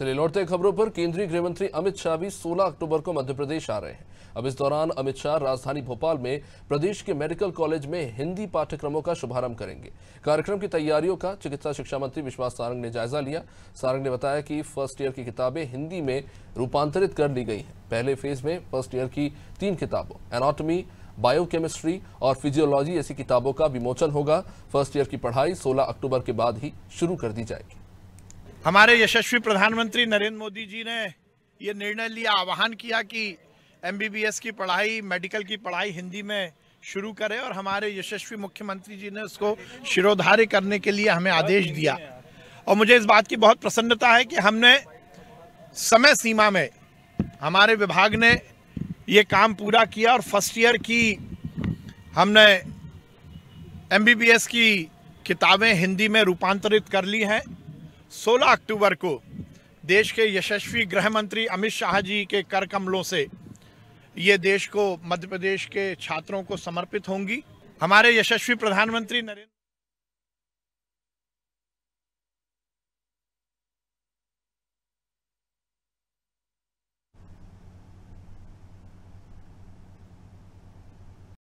चलिए लौटते खबरों पर केंद्रीय गृह मंत्री अमित शाह भी 16 अक्टूबर को मध्य प्रदेश आ रहे हैं अब इस दौरान अमित शाह राजधानी भोपाल में प्रदेश के मेडिकल कॉलेज में हिंदी पाठ्यक्रमों का शुभारंभ करेंगे कार्यक्रम की तैयारियों का चिकित्सा शिक्षा मंत्री विश्वास सारंग ने जायजा लिया सारंग ने बताया कि फर्स्ट ईयर की किताबें हिंदी में रूपांतरित कर ली गई हैं पहले फेज में फर्स्ट ईयर की तीन किताबों एनाटॉमी बायोकेमिस्ट्री और फिजियोलॉजी ऐसी किताबों का विमोचन होगा फर्स्ट ईयर की पढ़ाई सोलह अक्टूबर के बाद ही शुरू कर दी जाएगी हमारे यशस्वी प्रधानमंत्री नरेंद्र मोदी जी ने ये निर्णय लिया आह्वान किया कि एमबीबीएस की पढ़ाई मेडिकल की पढ़ाई हिंदी में शुरू करें और हमारे यशस्वी मुख्यमंत्री जी ने उसको शिरोधार्य करने के लिए हमें आदेश दिया और मुझे इस बात की बहुत प्रसन्नता है कि हमने समय सीमा में हमारे विभाग ने ये काम पूरा किया और फर्स्ट ईयर की हमने एमबीबीएस की किताबें हिंदी में रूपांतरित कर ली हैं 16 अक्टूबर को देश के यशस्वी गृह मंत्री अमित शाह जी के कर कमलों से ये देश को मध्य प्रदेश के छात्रों को समर्पित होंगी हमारे यशस्वी प्रधानमंत्री नरेंद्र